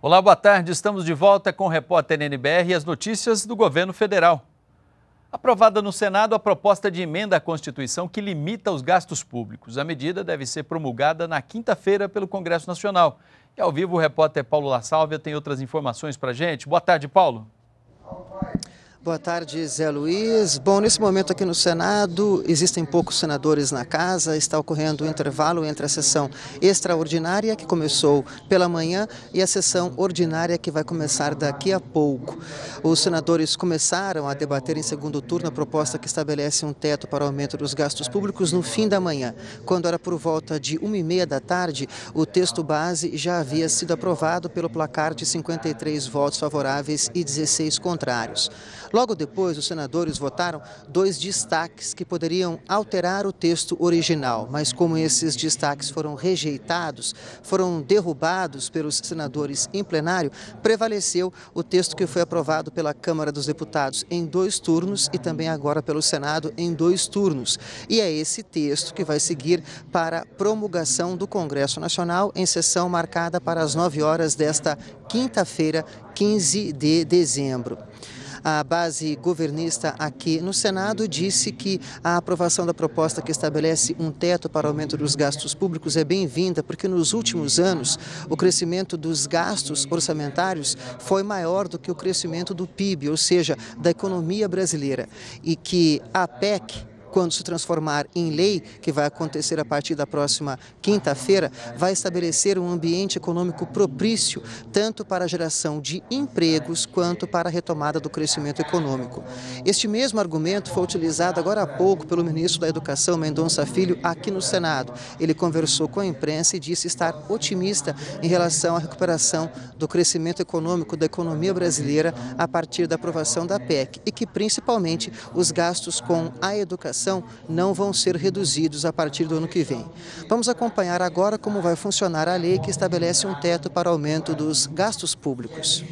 Olá, boa tarde. Estamos de volta com o repórter NBR e as notícias do governo federal. Aprovada no Senado a proposta de emenda à Constituição que limita os gastos públicos. A medida deve ser promulgada na quinta-feira pelo Congresso Nacional e é ao vivo o repórter Paulo La Salvia tem outras informações para gente. Boa tarde, Paulo. Boa tarde, Zé Luiz. Bom, nesse momento aqui no Senado, existem poucos senadores na casa, está ocorrendo o um intervalo entre a sessão extraordinária, que começou pela manhã, e a sessão ordinária, que vai começar daqui a pouco. Os senadores começaram a debater em segundo turno a proposta que estabelece um teto para o aumento dos gastos públicos no fim da manhã. Quando era por volta de uma e meia da tarde, o texto base já havia sido aprovado pelo placar de 53 votos favoráveis e 16 contrários. Logo depois, os senadores votaram dois destaques que poderiam alterar o texto original, mas como esses destaques foram rejeitados, foram derrubados pelos senadores em plenário, prevaleceu o texto que foi aprovado pela Câmara dos Deputados em dois turnos e também agora pelo Senado em dois turnos. E é esse texto que vai seguir para promulgação do Congresso Nacional em sessão marcada para as 9 horas desta quinta-feira, 15 de dezembro. A base governista aqui no Senado disse que a aprovação da proposta que estabelece um teto para o aumento dos gastos públicos é bem-vinda, porque nos últimos anos o crescimento dos gastos orçamentários foi maior do que o crescimento do PIB, ou seja, da economia brasileira, e que a PEC quando se transformar em lei, que vai acontecer a partir da próxima quinta-feira, vai estabelecer um ambiente econômico propício tanto para a geração de empregos quanto para a retomada do crescimento econômico. Este mesmo argumento foi utilizado agora há pouco pelo ministro da Educação, Mendonça Filho, aqui no Senado. Ele conversou com a imprensa e disse estar otimista em relação à recuperação do crescimento econômico da economia brasileira a partir da aprovação da PEC e que principalmente os gastos com a educação alimentação não vão ser reduzidos a partir do ano que vem. Vamos acompanhar agora como vai funcionar a lei que estabelece um teto para aumento dos gastos públicos.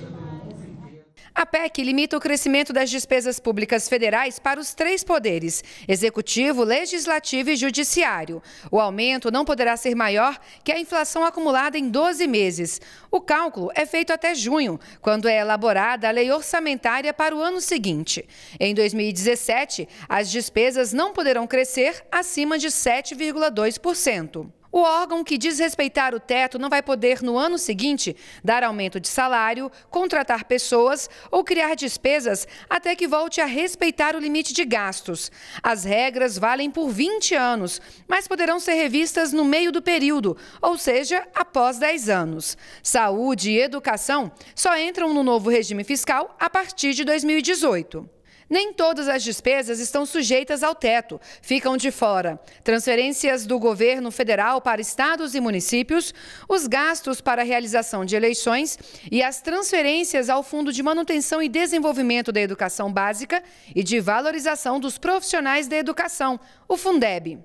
A PEC limita o crescimento das despesas públicas federais para os três poderes: executivo, legislativo e judiciário. O aumento não poderá ser maior que a inflação acumulada em 12 meses. O cálculo é feito até junho, quando é elaborada a lei orçamentária para o ano seguinte. Em 2017, as despesas não poderão crescer acima de 7,2%. O órgão que desrespeitar o teto não vai poder, no ano seguinte, dar aumento de salário, contratar pessoas ou criar despesas até que volte a respeitar o limite de gastos. As regras valem por 20 anos, mas poderão ser revistas no meio do período, ou seja, após 10 anos. Saúde e educação só entram no novo regime fiscal a partir de 2018. Nem todas as despesas estão sujeitas ao teto, ficam de fora. Transferências do governo federal para estados e municípios, os gastos para a realização de eleições e as transferências ao Fundo de Manutenção e Desenvolvimento da Educação Básica e de Valorização dos Profissionais da Educação, o Fundeb.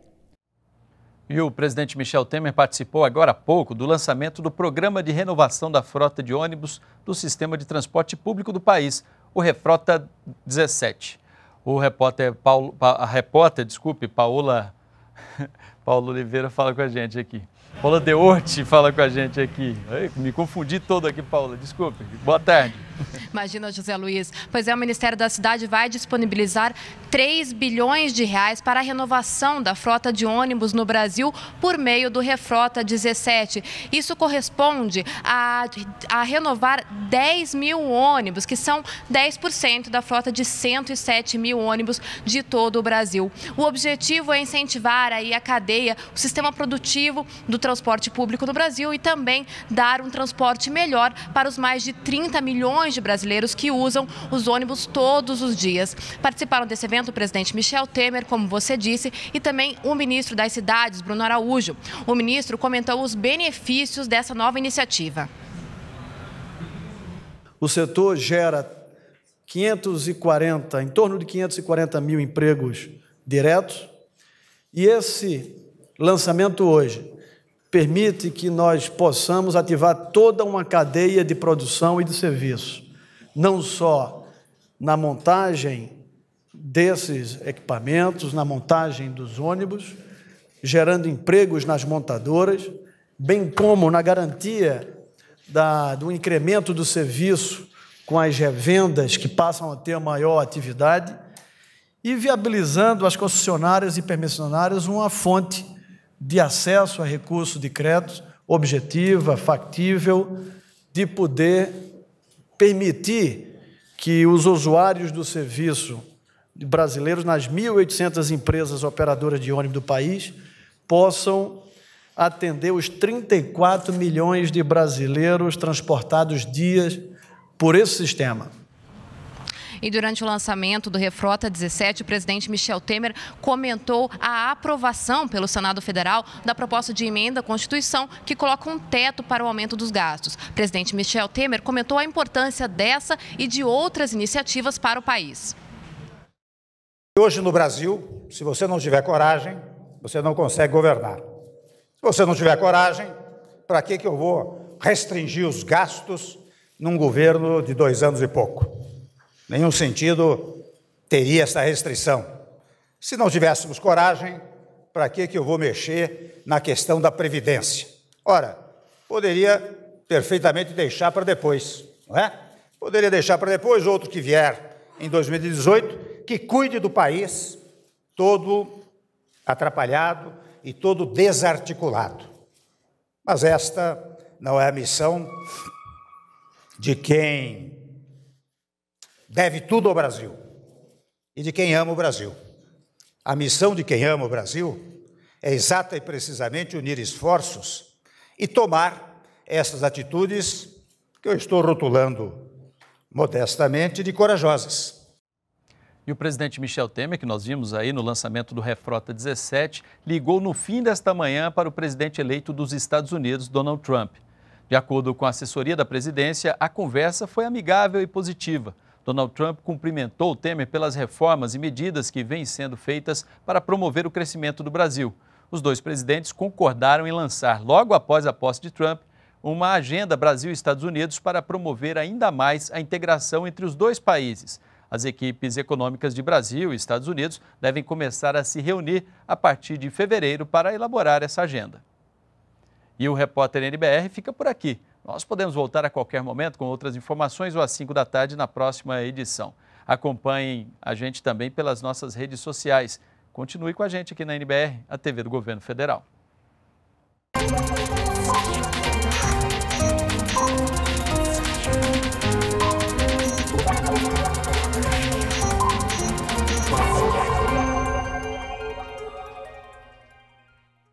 E o presidente Michel Temer participou agora há pouco do lançamento do programa de renovação da frota de ônibus do sistema de transporte público do país o Refrota 17. O repórter Paulo, a repórter, desculpe, Paola Paulo Oliveira fala com a gente aqui. Paula Deorte fala com a gente aqui. me confundi todo aqui, Paula, desculpe. Boa tarde. Imagina, José Luiz. Pois é, o Ministério da Cidade vai disponibilizar 3 bilhões de reais para a renovação da frota de ônibus no Brasil por meio do Refrota 17. Isso corresponde a, a renovar 10 mil ônibus, que são 10% da frota de 107 mil ônibus de todo o Brasil. O objetivo é incentivar aí a cadeia, o sistema produtivo do transporte público no Brasil e também dar um transporte melhor para os mais de 30 milhões milhões de brasileiros que usam os ônibus todos os dias. Participaram desse evento o presidente Michel Temer, como você disse, e também o ministro das Cidades, Bruno Araújo. O ministro comentou os benefícios dessa nova iniciativa. O setor gera 540, em torno de 540 mil empregos diretos. E esse lançamento hoje permite que nós possamos ativar toda uma cadeia de produção e de serviço, não só na montagem desses equipamentos, na montagem dos ônibus, gerando empregos nas montadoras, bem como na garantia da, do incremento do serviço com as revendas que passam a ter maior atividade e viabilizando as concessionárias e permissionárias uma fonte de acesso a recurso de crédito objetiva, factível, de poder permitir que os usuários do serviço brasileiros nas 1.800 empresas operadoras de ônibus do país possam atender os 34 milhões de brasileiros transportados dias por esse sistema. E durante o lançamento do Refrota 17, o presidente Michel Temer comentou a aprovação pelo Senado Federal da proposta de emenda à Constituição que coloca um teto para o aumento dos gastos. O presidente Michel Temer comentou a importância dessa e de outras iniciativas para o país. Hoje no Brasil, se você não tiver coragem, você não consegue governar. Se você não tiver coragem, para que, que eu vou restringir os gastos num governo de dois anos e pouco? Nenhum sentido teria essa restrição. Se não tivéssemos coragem, para que, que eu vou mexer na questão da Previdência? Ora, poderia perfeitamente deixar para depois, não é? Poderia deixar para depois outro que vier em 2018, que cuide do país todo atrapalhado e todo desarticulado. Mas esta não é a missão de quem deve tudo ao Brasil e de quem ama o Brasil. A missão de quem ama o Brasil é exata e precisamente unir esforços e tomar essas atitudes que eu estou rotulando modestamente de corajosas. E o presidente Michel Temer, que nós vimos aí no lançamento do Refrota 17, ligou no fim desta manhã para o presidente eleito dos Estados Unidos, Donald Trump. De acordo com a assessoria da presidência, a conversa foi amigável e positiva. Donald Trump cumprimentou Temer pelas reformas e medidas que vêm sendo feitas para promover o crescimento do Brasil. Os dois presidentes concordaram em lançar, logo após a posse de Trump, uma agenda Brasil-Estados Unidos para promover ainda mais a integração entre os dois países. As equipes econômicas de Brasil e Estados Unidos devem começar a se reunir a partir de fevereiro para elaborar essa agenda. E o repórter NBR fica por aqui. Nós podemos voltar a qualquer momento com outras informações ou às 5 da tarde na próxima edição. Acompanhem a gente também pelas nossas redes sociais. Continue com a gente aqui na NBR, a TV do Governo Federal.